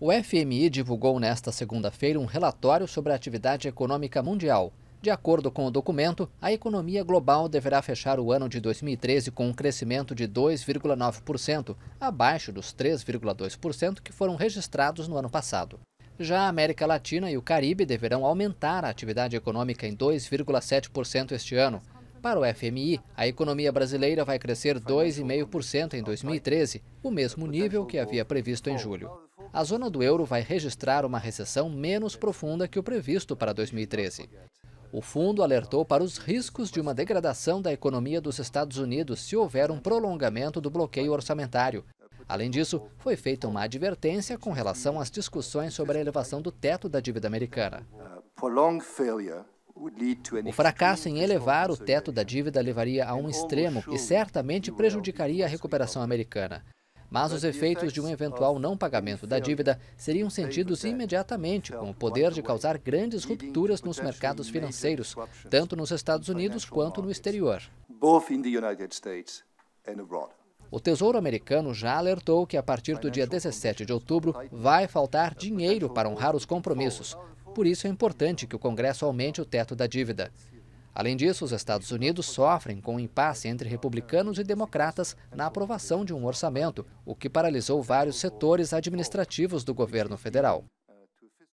O FMI divulgou nesta segunda-feira um relatório sobre a atividade econômica mundial. De acordo com o documento, a economia global deverá fechar o ano de 2013 com um crescimento de 2,9%, abaixo dos 3,2% que foram registrados no ano passado. Já a América Latina e o Caribe deverão aumentar a atividade econômica em 2,7% este ano, para o FMI, a economia brasileira vai crescer 2,5% em 2013, o mesmo nível que havia previsto em julho a zona do euro vai registrar uma recessão menos profunda que o previsto para 2013. O fundo alertou para os riscos de uma degradação da economia dos Estados Unidos se houver um prolongamento do bloqueio orçamentário. Além disso, foi feita uma advertência com relação às discussões sobre a elevação do teto da dívida americana. O fracasso em elevar o teto da dívida levaria a um extremo e certamente prejudicaria a recuperação americana mas os efeitos de um eventual não pagamento da dívida seriam sentidos imediatamente, com o então, poder de causar grandes rupturas nos mercados financeiros, tanto nos Estados Unidos quanto no exterior. O Tesouro americano já alertou que a partir do dia 17 de outubro vai faltar dinheiro para honrar os compromissos. Por isso é importante que o Congresso aumente o teto da dívida. Além disso, os Estados Unidos sofrem com um impasse entre republicanos e democratas na aprovação de um orçamento, o que paralisou vários setores administrativos do governo federal.